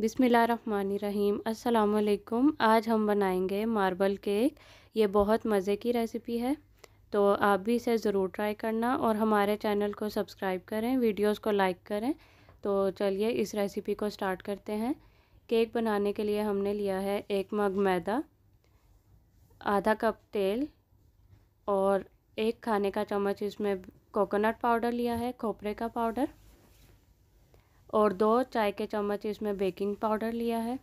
बिसमीम् अल्लाम आज हम बनाएंगे मार्बल केक ये बहुत मज़े की रेसिपी है तो आप भी इसे ज़रूर ट्राई करना और हमारे चैनल को सब्सक्राइब करें वीडियोस को लाइक करें तो चलिए इस रेसिपी को स्टार्ट करते हैं केक बनाने के लिए हमने लिया है एक मग मैदा आधा कप तेल और एक खाने का चम्मच इसमें कोकोनट पाउडर लिया है खोपरे का पाउडर और दो चाय के चम्मच इसमें बेकिंग पाउडर लिया है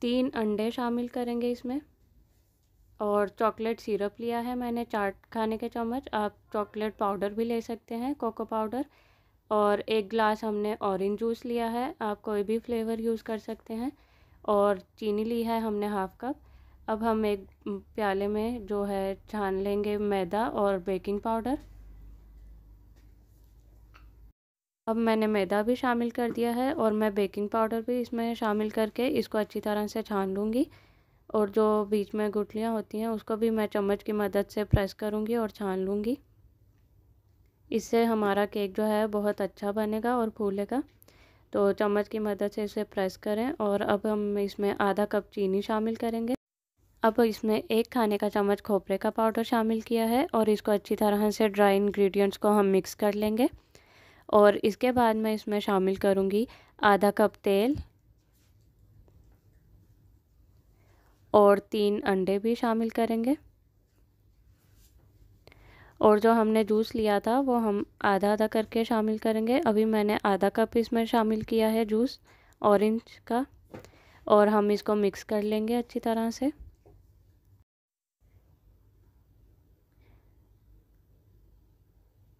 तीन अंडे शामिल करेंगे इसमें और चॉकलेट सिरप लिया है मैंने चार खाने के चम्मच आप चॉकलेट पाउडर भी ले सकते हैं कोको पाउडर और एक गिलास हमने ऑरेंज जूस लिया है आप कोई भी फ्लेवर यूज़ कर सकते हैं और चीनी ली है हमने हाफ़ कप अब हम एक प्याले में जो है छान लेंगे मैदा और बेकिंग पाउडर अब मैंने मैदा भी शामिल कर दिया है और मैं बेकिंग पाउडर भी इसमें शामिल करके इसको अच्छी तरह से छान लूँगी और जो बीच में गुटलियाँ होती हैं उसको भी मैं चम्मच की मदद से प्रेस करूँगी और छान लूँगी इससे हमारा केक जो है बहुत अच्छा बनेगा और फूलेगा तो चम्मच की मदद से इसे प्रेस करें और अब हम इसमें आधा कप चीनी शामिल करेंगे अब इसमें एक खाने का चम्मच खोपरे का पाउडर शामिल किया है और इसको अच्छी तरह से ड्राई इंग्रेडिएंट्स को हम मिक्स कर लेंगे और इसके बाद मैं इसमें शामिल करूँगी आधा कप तेल और तीन अंडे भी शामिल करेंगे और जो हमने जूस लिया था वो हम आधा आधा करके शामिल करेंगे अभी मैंने आधा कप इसमें शामिल किया है जूस ऑरेंज का और हम इसको मिक्स कर लेंगे अच्छी तरह से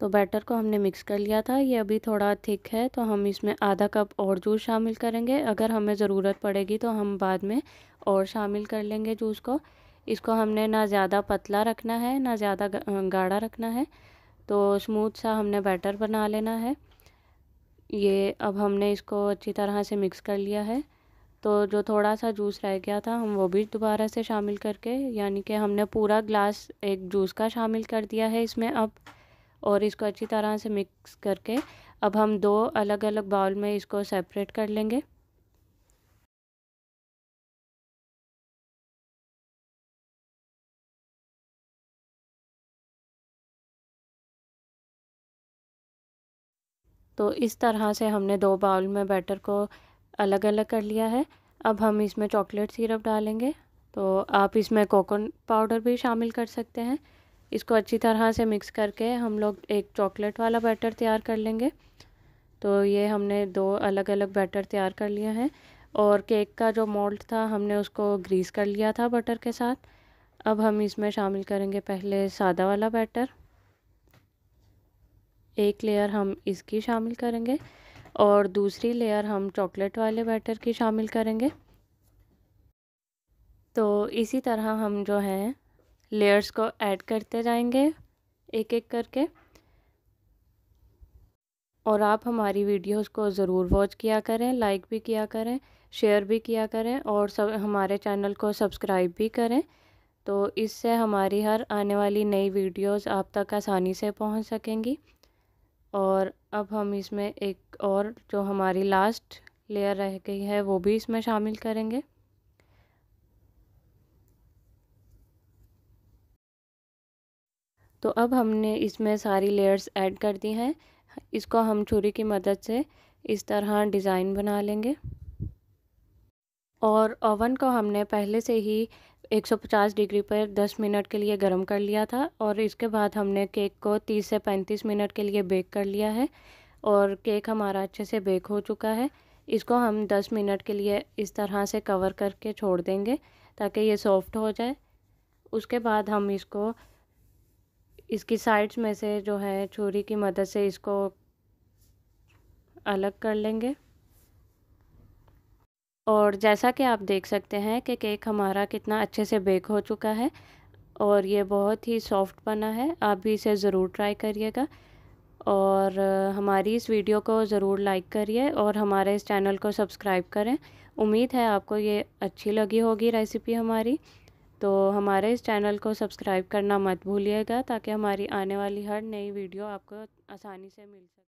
तो बैटर को हमने मिक्स कर लिया था ये अभी थोड़ा थिक है तो हम इसमें आधा कप और जूस शामिल करेंगे अगर हमें ज़रूरत पड़ेगी तो हम बाद में और शामिल कर लेंगे जूस को इसको हमने ना ज़्यादा पतला रखना है ना ज़्यादा गाढ़ा रखना है तो स्मूथ सा हमने बैटर बना लेना है ये अब हमने इसको अच्छी तरह से मिक्स कर लिया है तो जो थोड़ा सा जूस रह गया था हम वो भी दोबारा से शामिल करके यानी कि हमने पूरा ग्लास एक जूस का शामिल कर दिया है इसमें अब और इसको अच्छी तरह से मिक्स करके अब हम दो अलग अलग बाउल में इसको सेपरेट कर लेंगे तो इस तरह से हमने दो बाउल में बैटर को अलग अलग कर लिया है अब हम इसमें चॉकलेट सिरप डालेंगे तो आप इसमें कोकोनट पाउडर भी शामिल कर सकते हैं इसको अच्छी तरह से मिक्स करके हम लोग एक चॉकलेट वाला बैटर तैयार कर लेंगे तो ये हमने दो अलग अलग बैटर तैयार कर लिए हैं और केक का जो मोल्ड था हमने उसको ग्रीस कर लिया था बटर के साथ अब हम इसमें शामिल करेंगे पहले सादा वाला बैटर एक लेयर हम इसकी शामिल करेंगे और दूसरी लेयर हम चॉकलेट वाले बैटर की शामिल करेंगे तो इसी तरह हम जो हैं लेयर्स को ऐड करते जाएंगे एक एक करके और आप हमारी वीडियोस को ज़रूर वॉच किया करें लाइक भी किया करें शेयर भी किया करें और सब हमारे चैनल को सब्सक्राइब भी करें तो इससे हमारी हर आने वाली नई वीडियोस आप तक आसानी से पहुंच सकेंगी और अब हम इसमें एक और जो हमारी लास्ट लेयर रह गई है वो भी इसमें शामिल करेंगे तो अब हमने इसमें सारी लेयर्स ऐड कर दी हैं इसको हम छुरी की मदद से इस तरह डिज़ाइन बना लेंगे और ओवन को हमने पहले से ही 150 डिग्री पर 10 मिनट के लिए गर्म कर लिया था और इसके बाद हमने केक को 30 से 35 मिनट के लिए बेक कर लिया है और केक हमारा अच्छे से बेक हो चुका है इसको हम 10 मिनट के लिए इस तरह से कवर करके छोड़ देंगे ताकि ये सॉफ्ट हो जाए उसके बाद हम इसको इसकी साइड्स में से जो है छुरी की मदद से इसको अलग कर लेंगे और जैसा कि आप देख सकते हैं कि केक हमारा कितना अच्छे से बेक हो चुका है और ये बहुत ही सॉफ्ट बना है आप भी इसे ज़रूर ट्राई करिएगा और हमारी इस वीडियो को ज़रूर लाइक करिए और हमारे इस चैनल को सब्सक्राइब करें उम्मीद है आपको ये अच्छी लगी होगी रेसिपी हमारी तो हमारे इस चैनल को सब्सक्राइब करना मत भूलिएगा ताकि हमारी आने वाली हर नई वीडियो आपको आसानी से मिल सके